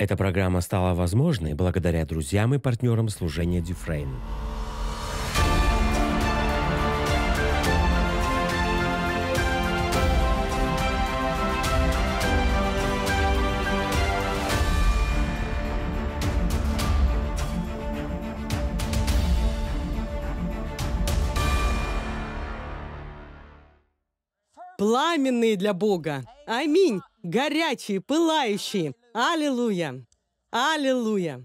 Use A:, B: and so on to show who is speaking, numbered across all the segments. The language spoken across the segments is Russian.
A: Эта программа стала возможной благодаря друзьям и партнерам служения Дюфрейн. Пламенные для Бога. Аминь. Горячие, пылающие. Аллилуйя! Аллилуйя!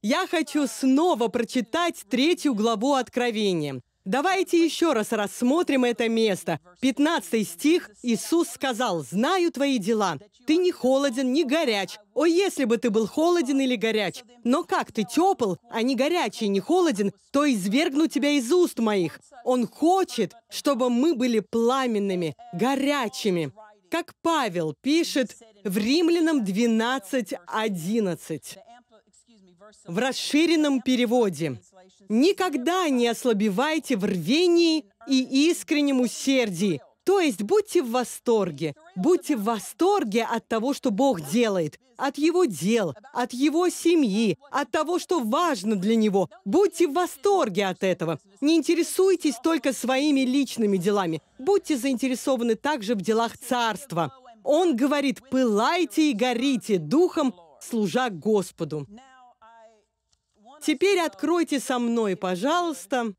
A: Я хочу снова прочитать третью главу Откровения. Давайте еще раз рассмотрим это место. 15 стих. Иисус сказал, «Знаю твои дела. Ты не холоден, не горяч. О, если бы ты был холоден или горяч! Но как ты тепл, а не горячий, не холоден, то извергну тебя из уст моих». Он хочет, чтобы мы были пламенными, горячими как Павел пишет в Римлянам 12.11 в расширенном переводе. «Никогда не ослабевайте в рвении и искреннем усердии, то есть будьте в восторге. Будьте в восторге от того, что Бог делает, от Его дел, от Его семьи, от того, что важно для Него. Будьте в восторге от этого. Не интересуйтесь только своими личными делами. Будьте заинтересованы также в делах Царства. Он говорит, пылайте и горите духом, служа Господу. Теперь откройте со мной, пожалуйста,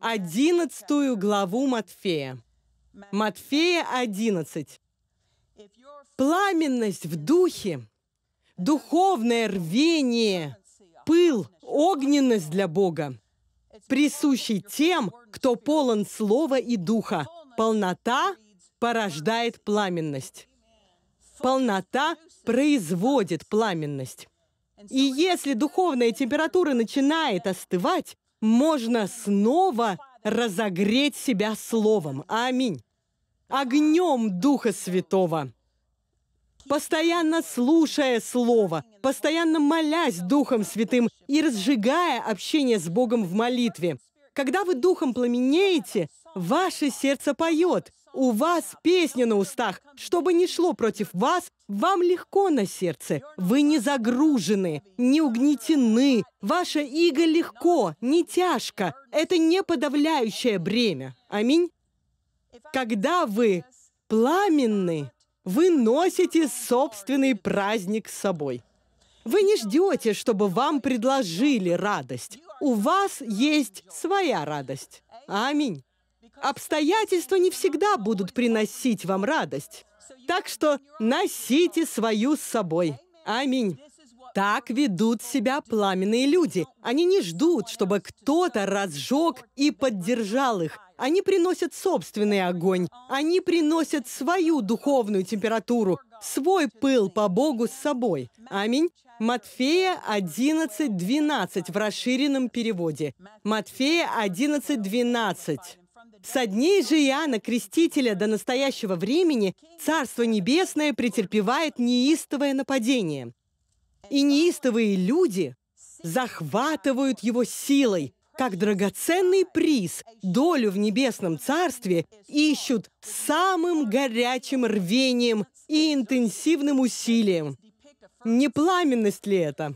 A: 11 главу Матфея. Матфея 11. Пламенность в духе, духовное рвение, пыл, огненность для Бога, присущий тем, кто полон слова и духа. Полнота порождает пламенность. Полнота производит пламенность. И если духовная температура начинает остывать, можно снова разогреть себя словом. Аминь. Огнем Духа Святого. Постоянно слушая Слово, постоянно молясь Духом Святым и разжигая общение с Богом в молитве. Когда вы Духом пламенеете, ваше сердце поет, у вас песня на устах. Что бы ни шло против вас, вам легко на сердце. Вы не загружены, не угнетены. Ваша иго легко, не тяжко. Это не подавляющее бремя. Аминь. Когда вы пламенны, вы носите собственный праздник с собой. Вы не ждете, чтобы вам предложили радость. У вас есть своя радость. Аминь. Обстоятельства не всегда будут приносить вам радость. Так что носите свою с собой. Аминь. Так ведут себя пламенные люди. Они не ждут, чтобы кто-то разжег и поддержал их. Они приносят собственный огонь. Они приносят свою духовную температуру, свой пыл по Богу с собой. Аминь. Матфея 11.12 в расширенном переводе. Матфея 11.12. Со дней же Иоанна Крестителя до настоящего времени Царство Небесное претерпевает неистовое нападение. И неистовые люди захватывают его силой, как драгоценный приз, долю в небесном царстве ищут самым горячим рвением и интенсивным усилием. Не пламенность ли это?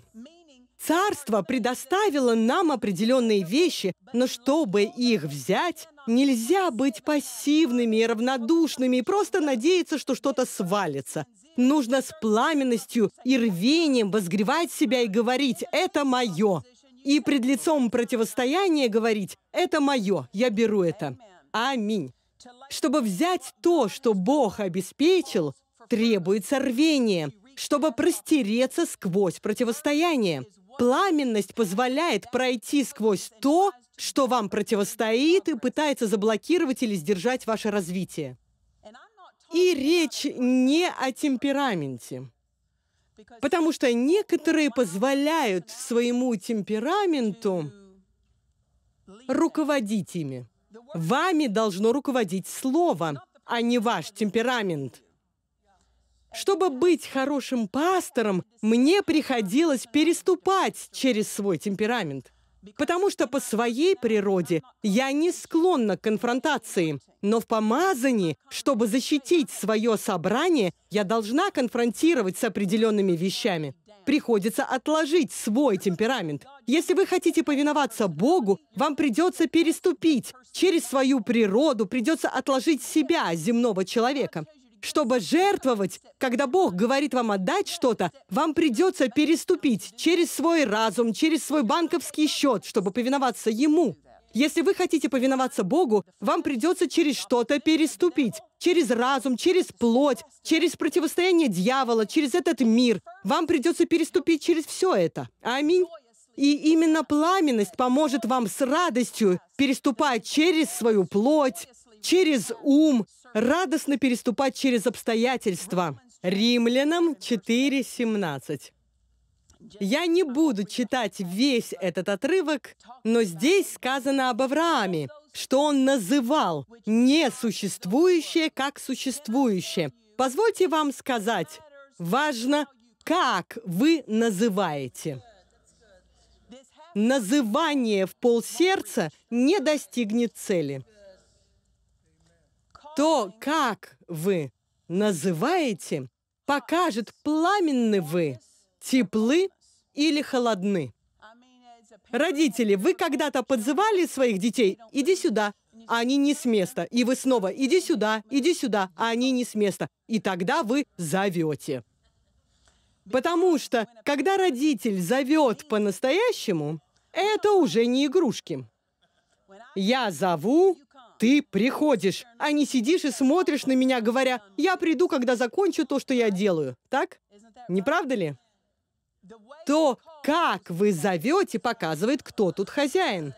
A: Царство предоставило нам определенные вещи, но чтобы их взять, Нельзя быть пассивными и равнодушными и просто надеяться, что что-то свалится. Нужно с пламенностью и рвением возгревать себя и говорить «это мое». И пред лицом противостояния говорить «это мое, я беру это». Аминь. Чтобы взять то, что Бог обеспечил, требуется рвение, чтобы простереться сквозь противостояние. Пламенность позволяет пройти сквозь то, что вам противостоит и пытается заблокировать или сдержать ваше развитие. И речь не о темпераменте. Потому что некоторые позволяют своему темпераменту руководить ими. Вами должно руководить слово, а не ваш темперамент. Чтобы быть хорошим пастором, мне приходилось переступать через свой темперамент. Потому что по своей природе я не склонна к конфронтации. Но в помазании, чтобы защитить свое собрание, я должна конфронтировать с определенными вещами. Приходится отложить свой темперамент. Если вы хотите повиноваться Богу, вам придется переступить через свою природу, придется отложить себя, земного человека. Чтобы жертвовать, когда Бог говорит вам отдать что-то, вам придется переступить через свой разум, через свой банковский счет, чтобы повиноваться Ему. Если вы хотите повиноваться Богу, вам придется через что-то переступить. Через разум, через плоть, через противостояние дьявола, через этот мир. Вам придется переступить через все это. Аминь. И именно пламенность поможет вам с радостью переступать через свою плоть, через ум, радостно переступать через обстоятельства. Римлянам 4.17. Я не буду читать весь этот отрывок, но здесь сказано об Аврааме, что он называл несуществующее как существующее. Позвольте вам сказать, важно, как вы называете. Называние в полсердца не достигнет цели. То, как вы называете, покажет, пламенны вы, теплы или холодны. Родители, вы когда-то подзывали своих детей «иди сюда», а они не с места. И вы снова «иди сюда, иди сюда», а они не с места. И тогда вы зовете. Потому что, когда родитель зовет по-настоящему, это уже не игрушки. Я зову ты приходишь, а не сидишь и смотришь на меня, говоря, «Я приду, когда закончу то, что я делаю». Так? Не правда ли? То, как вы зовете, показывает, кто тут хозяин.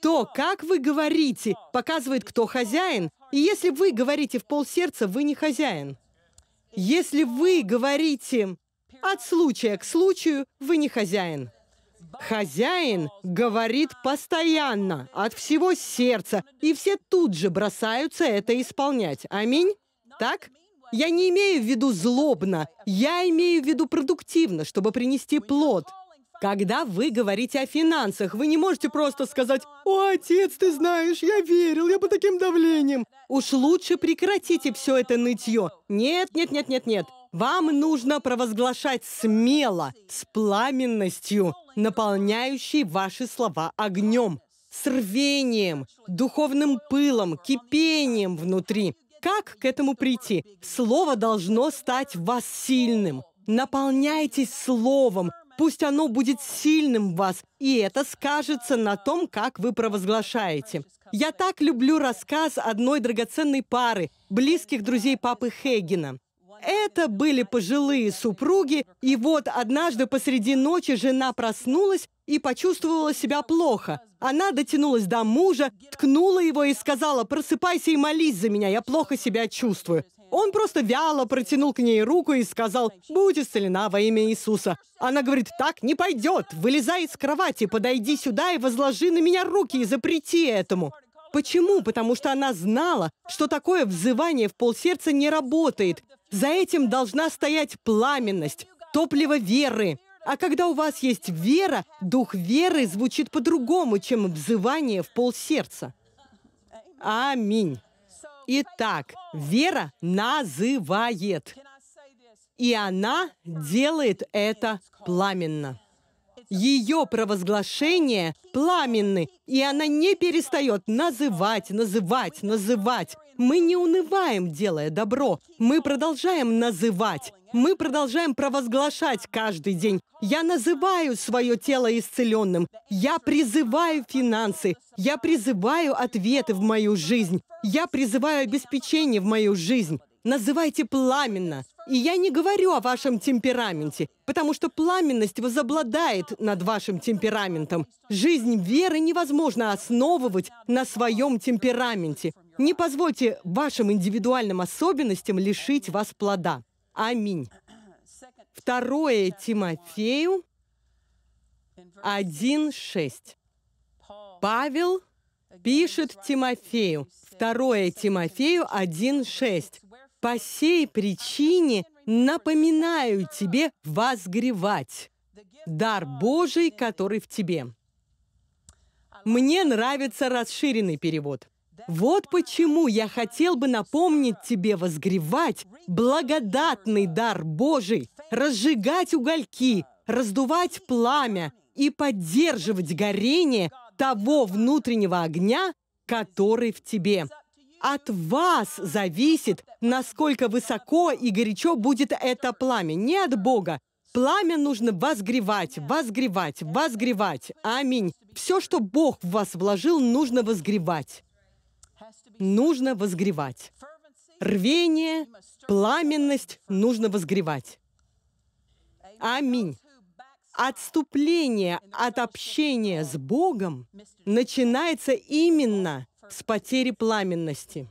A: То, как вы говорите, показывает, кто хозяин. И если вы говорите в полсердца, вы не хозяин. Если вы говорите от случая к случаю, вы не хозяин. Хозяин говорит постоянно, от всего сердца, и все тут же бросаются это исполнять. Аминь? Так? Я не имею в виду злобно, я имею в виду продуктивно, чтобы принести плод. Когда вы говорите о финансах, вы не можете просто сказать «О, отец, ты знаешь, я верил, я по таким давлением». Уж лучше прекратите все это нытье. Нет, нет, нет, нет, нет. Вам нужно провозглашать смело, с пламенностью, наполняющий ваши слова огнем, с рвением, духовным пылом, кипением внутри. Как к этому прийти? Слово должно стать вас сильным. Наполняйтесь словом, пусть оно будет сильным в вас, и это скажется на том, как вы провозглашаете. Я так люблю рассказ одной драгоценной пары, близких друзей папы Хейгена. Это были пожилые супруги, и вот однажды посреди ночи жена проснулась и почувствовала себя плохо. Она дотянулась до мужа, ткнула его и сказала, «Просыпайся и молись за меня, я плохо себя чувствую». Он просто вяло протянул к ней руку и сказал, «Будь исцелена во имя Иисуса». Она говорит, «Так не пойдет, вылезай из кровати, подойди сюда и возложи на меня руки и запрети этому». Почему? Потому что она знала, что такое взывание в полсердца не работает, за этим должна стоять пламенность, топливо веры. А когда у вас есть вера, дух веры звучит по-другому, чем взывание в полсердца. Аминь. Итак, вера называет. И она делает это пламенно. Ее провозглашение пламенны, и она не перестает называть, называть, называть. Мы не унываем, делая добро. Мы продолжаем называть. Мы продолжаем провозглашать каждый день. Я называю свое тело исцеленным. Я призываю финансы. Я призываю ответы в мою жизнь. Я призываю обеспечение в мою жизнь. Называйте пламенно. И я не говорю о вашем темпераменте, потому что пламенность возобладает над вашим темпераментом. Жизнь веры невозможно основывать на своем темпераменте. Не позвольте вашим индивидуальным особенностям лишить вас плода. Аминь. Второе Тимофею 1.6. Павел пишет Тимофею. Второе Тимофею 1.6. «По сей причине напоминаю тебе возгревать дар Божий, который в тебе». Мне нравится расширенный перевод – вот почему я хотел бы напомнить тебе возгревать благодатный дар Божий, разжигать угольки, раздувать пламя и поддерживать горение того внутреннего огня, который в тебе. От вас зависит, насколько высоко и горячо будет это пламя, не от Бога. Пламя нужно возгревать, возгревать, возгревать. Аминь. Все, что Бог в вас вложил, нужно возгревать нужно возгревать. Рвение, пламенность нужно возгревать. Аминь. Отступление от общения с Богом начинается именно с потери пламенности.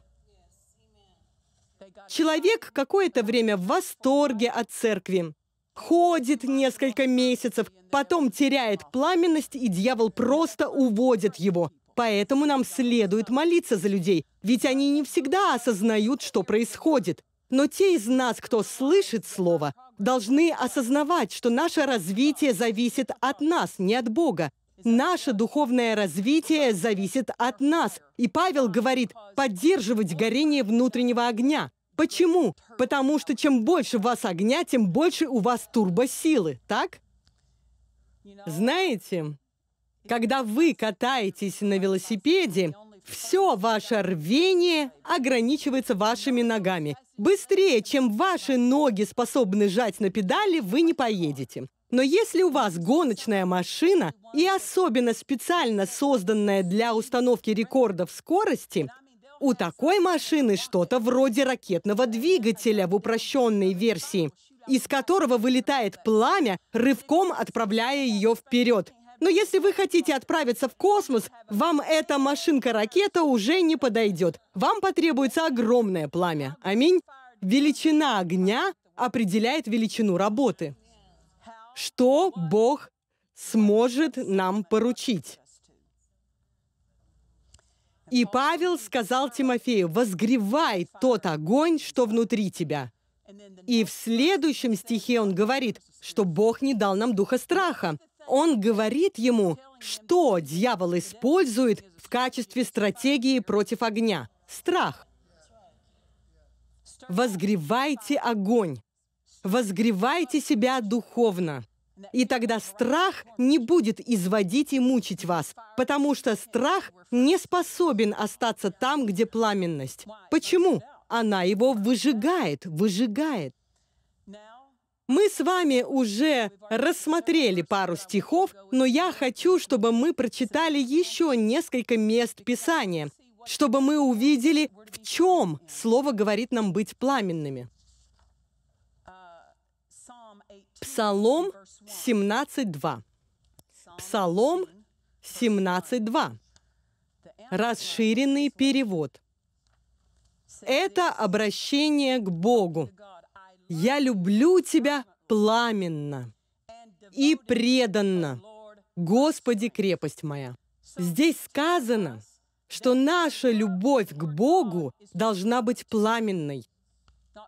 A: Человек какое-то время в восторге от церкви, ходит несколько месяцев, потом теряет пламенность, и дьявол просто уводит его. Поэтому нам следует молиться за людей, ведь они не всегда осознают, что происходит. Но те из нас, кто слышит слово, должны осознавать, что наше развитие зависит от нас, не от Бога. Наше духовное развитие зависит от нас. И Павел говорит поддерживать горение внутреннего огня. Почему? Потому что чем больше у вас огня, тем больше у вас турбосилы, так? Знаете, когда вы катаетесь на велосипеде, все ваше рвение ограничивается вашими ногами. Быстрее, чем ваши ноги способны жать на педали, вы не поедете. Но если у вас гоночная машина, и особенно специально созданная для установки рекордов скорости, у такой машины что-то вроде ракетного двигателя в упрощенной версии, из которого вылетает пламя, рывком отправляя ее вперед. Но если вы хотите отправиться в космос, вам эта машинка-ракета уже не подойдет. Вам потребуется огромное пламя. Аминь. Величина огня определяет величину работы. Что Бог сможет нам поручить? И Павел сказал Тимофею, «Возгревай тот огонь, что внутри тебя». И в следующем стихе он говорит, что Бог не дал нам духа страха, он говорит ему, что дьявол использует в качестве стратегии против огня. Страх. Возгревайте огонь. Возгревайте себя духовно. И тогда страх не будет изводить и мучить вас, потому что страх не способен остаться там, где пламенность. Почему? Она его выжигает, выжигает. Мы с вами уже рассмотрели пару стихов, но я хочу, чтобы мы прочитали еще несколько мест Писания, чтобы мы увидели, в чем Слово говорит нам быть пламенными. Псалом 17.2. Псалом 17.2. Расширенный перевод. Это обращение к Богу, я люблю Тебя пламенно и преданно, Господи, крепость моя. Здесь сказано, что наша любовь к Богу должна быть пламенной,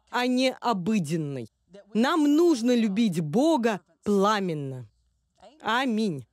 A: а не обыденной. Нам нужно любить Бога пламенно. Аминь.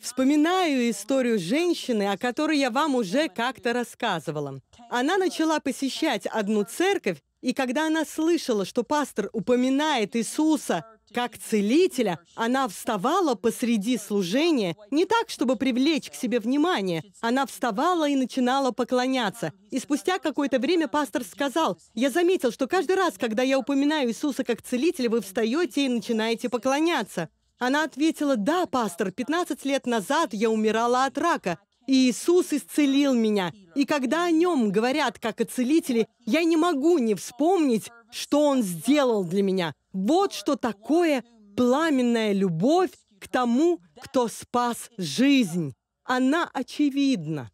A: Вспоминаю историю женщины, о которой я вам уже как-то рассказывала. Она начала посещать одну церковь, и когда она слышала, что пастор упоминает Иисуса как целителя, она вставала посреди служения, не так, чтобы привлечь к себе внимание. Она вставала и начинала поклоняться. И спустя какое-то время пастор сказал, «Я заметил, что каждый раз, когда я упоминаю Иисуса как целителя, вы встаете и начинаете поклоняться». Она ответила, «Да, пастор, 15 лет назад я умирала от рака, Иисус исцелил меня. И когда о нем говорят как о целителе, я не могу не вспомнить, что он сделал для меня. Вот что такое пламенная любовь к тому, кто спас жизнь. Она очевидна.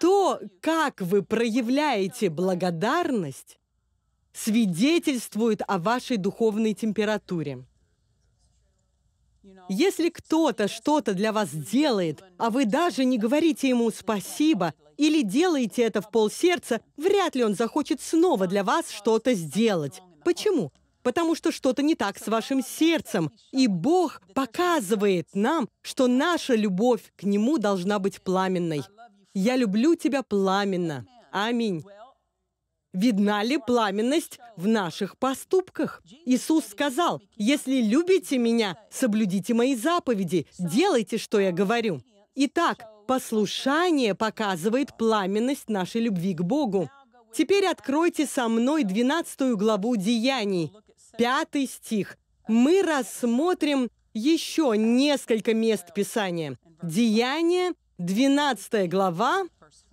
A: То, как вы проявляете благодарность, свидетельствует о вашей духовной температуре. Если кто-то что-то для вас делает, а вы даже не говорите ему «спасибо» или делаете это в полсердца, вряд ли он захочет снова для вас что-то сделать. Почему? Потому что что-то не так с вашим сердцем, и Бог показывает нам, что наша любовь к Нему должна быть пламенной. «Я люблю тебя пламенно». Аминь. Видна ли пламенность в наших поступках? Иисус сказал, «Если любите меня, соблюдите мои заповеди, делайте, что я говорю». Итак, послушание показывает пламенность нашей любви к Богу. Теперь откройте со мной 12 главу Деяний, 5 стих. Мы рассмотрим еще несколько мест Писания. Деяния, 12 глава,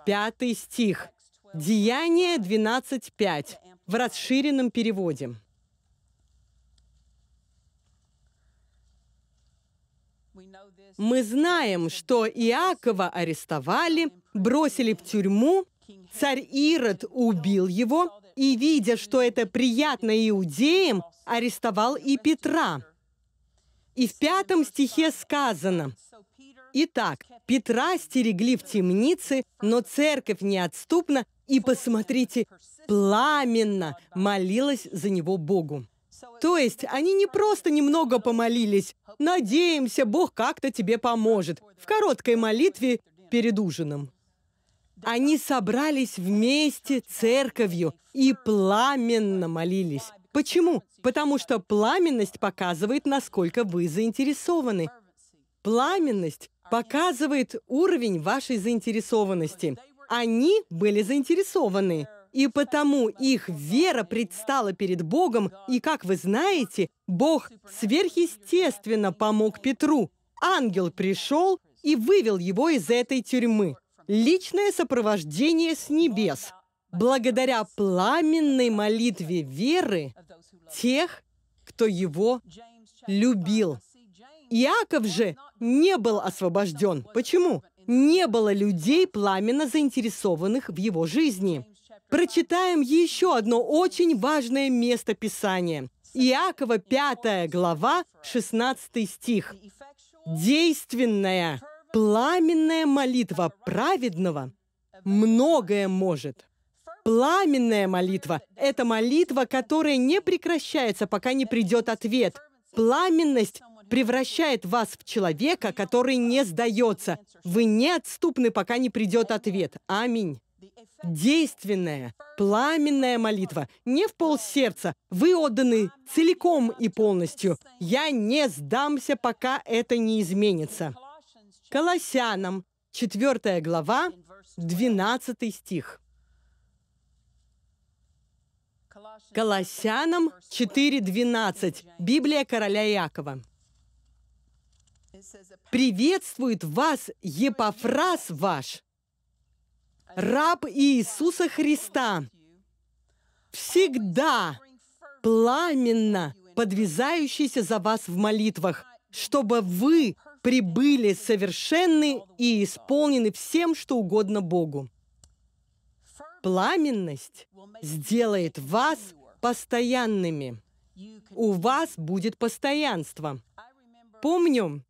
A: 5 стих. Деяние 12.5 в расширенном переводе. Мы знаем, что Иакова арестовали, бросили в тюрьму, царь Ирод убил его, и, видя, что это приятно иудеям, арестовал и Петра. И в пятом стихе сказано, «Итак, Петра стерегли в темнице, но церковь неотступно и, посмотрите, пламенно молилась за него Богу. То есть они не просто немного помолились, «Надеемся, Бог как-то тебе поможет» в короткой молитве перед ужином. Они собрались вместе церковью и пламенно молились. Почему? Потому что пламенность показывает, насколько вы заинтересованы. Пламенность показывает уровень вашей заинтересованности. Они были заинтересованы. И потому их вера предстала перед Богом, и, как вы знаете, Бог сверхъестественно помог Петру. Ангел пришел и вывел его из этой тюрьмы. Личное сопровождение с небес. Благодаря пламенной молитве веры тех, кто его любил. Иаков же не был освобожден. Почему? не было людей, пламенно заинтересованных в его жизни. Прочитаем еще одно очень важное место Писания. Иакова 5 глава, 16 стих. «Действенная, пламенная молитва праведного многое может». Пламенная молитва – это молитва, которая не прекращается, пока не придет ответ. Пламенность превращает вас в человека, который не сдается. Вы не отступны, пока не придет ответ. Аминь. Действенная, пламенная молитва, не в пол сердца. Вы отданы целиком и полностью. Я не сдамся, пока это не изменится. Колоссянам, 4 глава, 12 стих. Колоссянам 4.12. Библия короля Иакова. «Приветствует вас Епофраз ваш, раб Иисуса Христа, всегда пламенно подвязающийся за вас в молитвах, чтобы вы прибыли совершенны и исполнены всем, что угодно Богу. Пламенность сделает вас постоянными. У вас будет постоянство. Помню,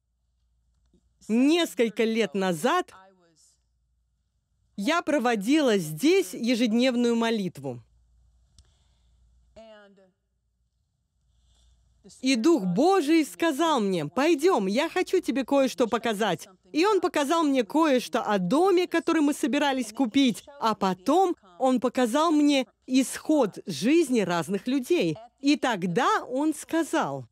A: Несколько лет назад я проводила здесь ежедневную молитву. И Дух Божий сказал мне, «Пойдем, я хочу тебе кое-что показать». И он показал мне кое-что о доме, который мы собирались купить, а потом он показал мне исход жизни разных людей. И тогда он сказал,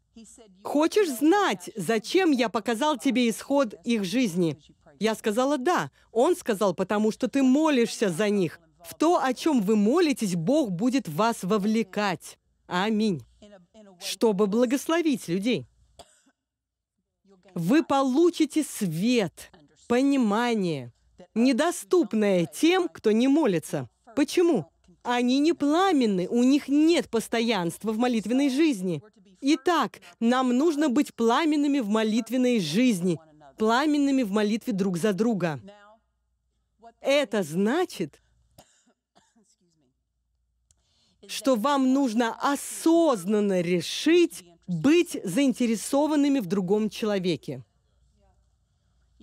A: Хочешь знать, зачем я показал тебе исход их жизни? Я сказала «да». Он сказал, потому что ты молишься за них. В то, о чем вы молитесь, Бог будет вас вовлекать. Аминь. Чтобы благословить людей. Вы получите свет, понимание, недоступное тем, кто не молится. Почему? Они не пламенны, у них нет постоянства в молитвенной жизни. Итак, нам нужно быть пламенными в молитвенной жизни, пламенными в молитве друг за друга. Это значит, что вам нужно осознанно решить быть заинтересованными в другом человеке.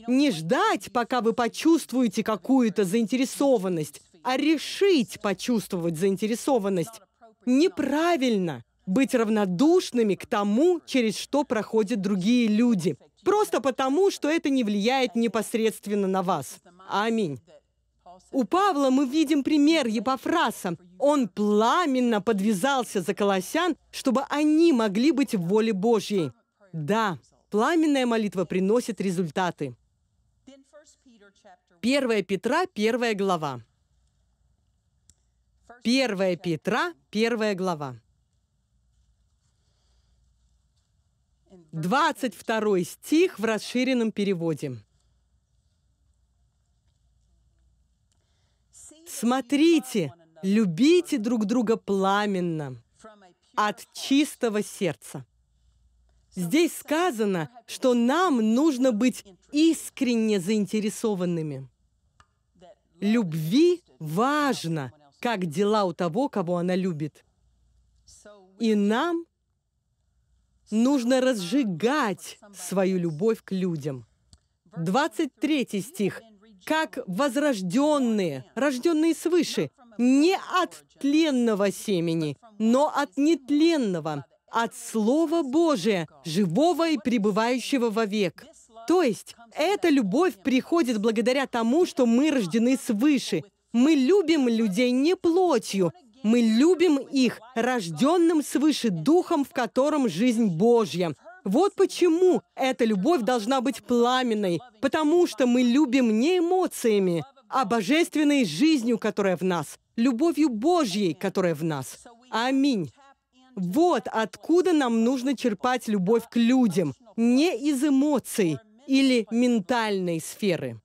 A: Не ждать, пока вы почувствуете какую-то заинтересованность, а решить почувствовать заинтересованность. Неправильно быть равнодушными к тому, через что проходят другие люди. Просто потому, что это не влияет непосредственно на вас. Аминь. У Павла мы видим пример Епофраса. Он пламенно подвязался за колосян, чтобы они могли быть в воле Божьей. Да, пламенная молитва приносит результаты. 1 Петра, 1 глава. 1 Петра, 1 глава. 22 стих в расширенном переводе. Смотрите, любите друг друга пламенно, от чистого сердца. Здесь сказано, что нам нужно быть искренне заинтересованными. Любви важно, как дела у того, кого она любит. И нам нужно разжигать свою любовь к людям. 23 стих. «Как возрожденные, рожденные свыше, не от тленного семени, но от нетленного, от Слова Божия, живого и пребывающего вовек». То есть, эта любовь приходит благодаря тому, что мы рождены свыше. Мы любим людей не плотью, мы любим их, рожденным свыше духом, в котором жизнь Божья. Вот почему эта любовь должна быть пламенной, потому что мы любим не эмоциями, а божественной жизнью, которая в нас, любовью Божьей, которая в нас. Аминь. Вот откуда нам нужно черпать любовь к людям, не из эмоций или ментальной сферы.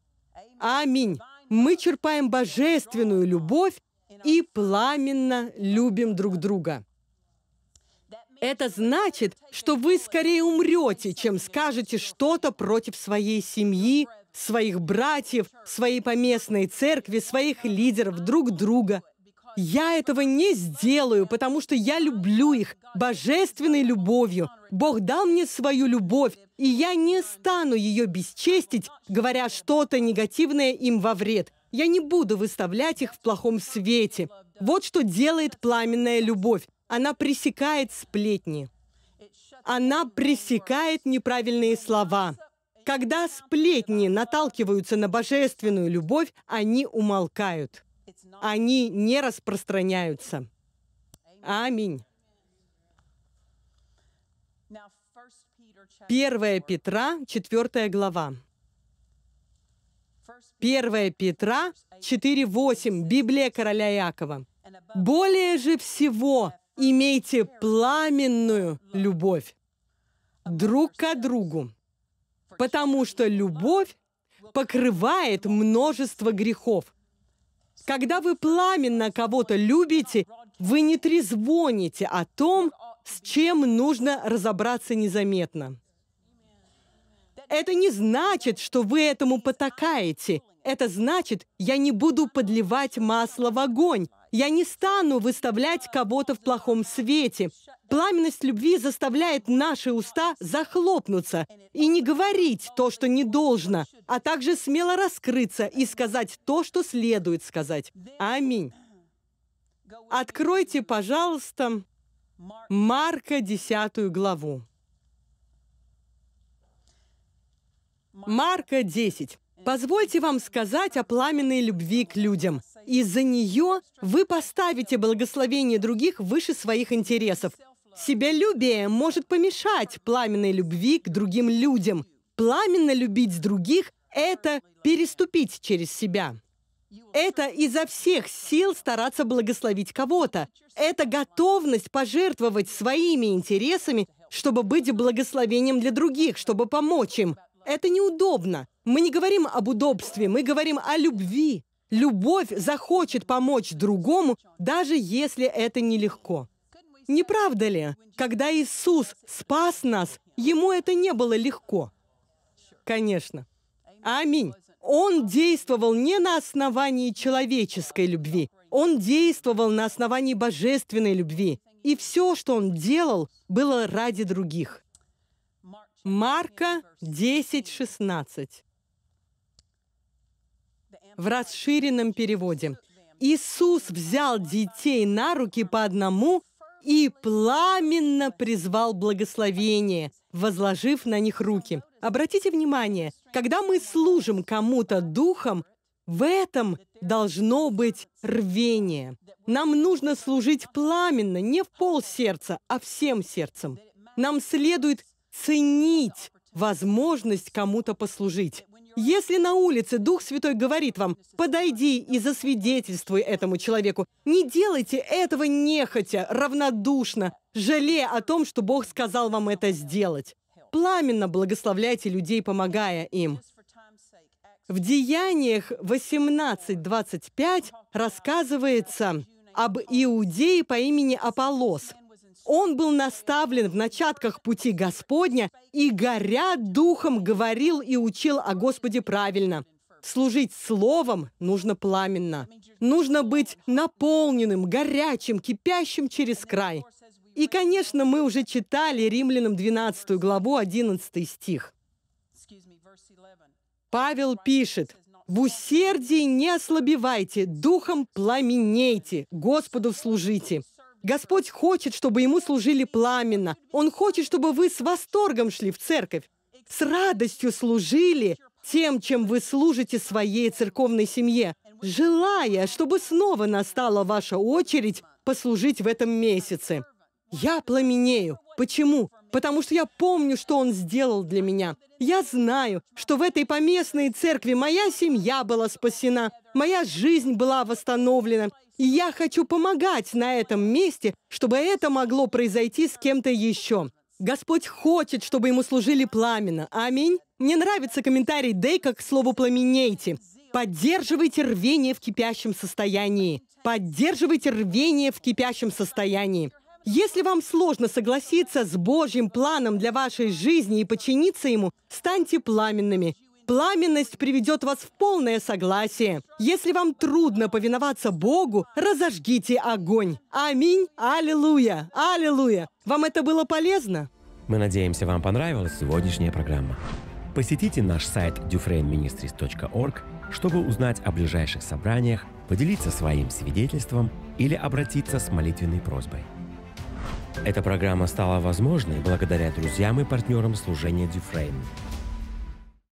A: Аминь. Мы черпаем божественную любовь и пламенно любим друг друга. Это значит, что вы скорее умрете, чем скажете что-то против своей семьи, своих братьев, своей поместной церкви, своих лидеров, друг друга. Я этого не сделаю, потому что я люблю их божественной любовью. Бог дал мне свою любовь, и я не стану ее бесчестить, говоря что-то негативное им во вред. Я не буду выставлять их в плохом свете. Вот что делает пламенная любовь. Она пресекает сплетни. Она пресекает неправильные слова. Когда сплетни наталкиваются на божественную любовь, они умолкают. Они не распространяются. Аминь. 1 Петра, 4 глава. 1 Петра 4.8, Библия короля Иакова. «Более же всего имейте пламенную любовь друг к другу, потому что любовь покрывает множество грехов. Когда вы пламенно кого-то любите, вы не трезвоните о том, с чем нужно разобраться незаметно. Это не значит, что вы этому потакаете. Это значит, я не буду подливать масло в огонь. Я не стану выставлять кого-то в плохом свете. Пламенность любви заставляет наши уста захлопнуться и не говорить то, что не должно, а также смело раскрыться и сказать то, что следует сказать. Аминь. Откройте, пожалуйста, Марка 10 главу. Марка 10. Позвольте вам сказать о пламенной любви к людям. Из-за нее вы поставите благословение других выше своих интересов. Себялюбие может помешать пламенной любви к другим людям. Пламенно любить других – это переступить через себя. Это изо всех сил стараться благословить кого-то. Это готовность пожертвовать своими интересами, чтобы быть благословением для других, чтобы помочь им – это неудобно. Мы не говорим об удобстве, мы говорим о любви. Любовь захочет помочь другому, даже если это нелегко. Не правда ли? Когда Иисус спас нас, Ему это не было легко. Конечно. Аминь. Он действовал не на основании человеческой любви. Он действовал на основании божественной любви. И все, что он делал, было ради других. Марка 10.16 в расширенном переводе. Иисус взял детей на руки по одному и пламенно призвал благословение, возложив на них руки. Обратите внимание, когда мы служим кому-то духом, в этом должно быть рвение. Нам нужно служить пламенно, не в пол сердца, а всем сердцем. Нам следует ценить возможность кому-то послужить. Если на улице Дух Святой говорит вам, подойди и засвидетельствуй этому человеку, не делайте этого нехотя, равнодушно, жалея о том, что Бог сказал вам это сделать. Пламенно благословляйте людей, помогая им. В Деяниях 18.25 рассказывается об иудее по имени Аполлос – он был наставлен в начатках пути Господня и, горя духом, говорил и учил о Господе правильно. Служить словом нужно пламенно. Нужно быть наполненным, горячим, кипящим через край. И, конечно, мы уже читали Римлянам 12 главу, 11 стих. Павел пишет, «В усердии не ослабевайте, духом пламенейте, Господу служите, Господь хочет, чтобы Ему служили пламенно. Он хочет, чтобы вы с восторгом шли в церковь, с радостью служили тем, чем вы служите своей церковной семье, желая, чтобы снова настала ваша очередь послужить в этом месяце. Я пламенею. Почему? Потому что я помню, что Он сделал для меня. Я знаю, что в этой поместной церкви моя семья была спасена, моя жизнь была восстановлена, и я хочу помогать на этом месте, чтобы это могло произойти с кем-то еще. Господь хочет, чтобы ему служили пламенно. Аминь. Мне нравится комментарий Дейка к слову «пламенейте». Поддерживайте рвение в кипящем состоянии. Поддерживайте рвение в кипящем состоянии. Если вам сложно согласиться с Божьим планом для вашей жизни и подчиниться ему, станьте пламенными пламенность приведет вас в полное согласие. Если вам трудно повиноваться Богу, разожгите огонь. Аминь. Аллилуйя. Аллилуйя. Вам это было полезно? Мы надеемся, вам понравилась сегодняшняя программа. Посетите наш сайт dufrainministries.org, чтобы узнать о ближайших собраниях, поделиться своим свидетельством или обратиться с молитвенной просьбой. Эта программа стала возможной благодаря друзьям и партнерам служения Дюфрейн.